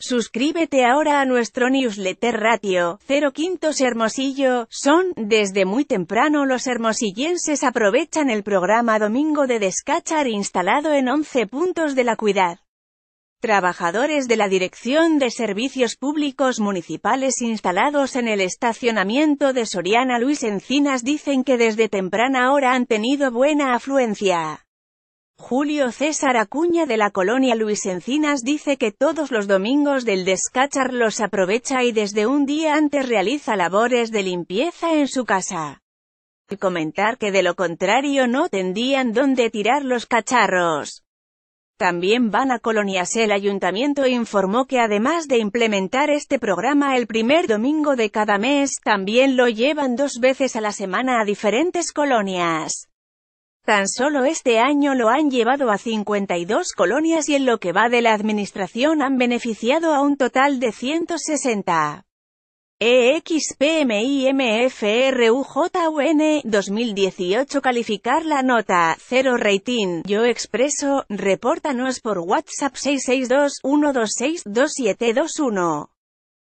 Suscríbete ahora a nuestro newsletter Ratio 0 Quintos Hermosillo, son, desde muy temprano los hermosillenses aprovechan el programa Domingo de Descachar instalado en 11 puntos de la Cuidad. Trabajadores de la Dirección de Servicios Públicos Municipales instalados en el estacionamiento de Soriana Luis Encinas dicen que desde temprana hora han tenido buena afluencia. Julio César Acuña de la colonia Luis Encinas dice que todos los domingos del descachar los aprovecha y desde un día antes realiza labores de limpieza en su casa. Y comentar que de lo contrario no tendrían dónde tirar los cacharros. También van a colonias. E el ayuntamiento informó que además de implementar este programa el primer domingo de cada mes, también lo llevan dos veces a la semana a diferentes colonias. Tan solo este año lo han llevado a 52 colonias y en lo que va de la administración han beneficiado a un total de 160. EXPMIMFRUJUN 2018 calificar la nota, 0 rating, yo expreso, repórtanos por WhatsApp 662 126 2721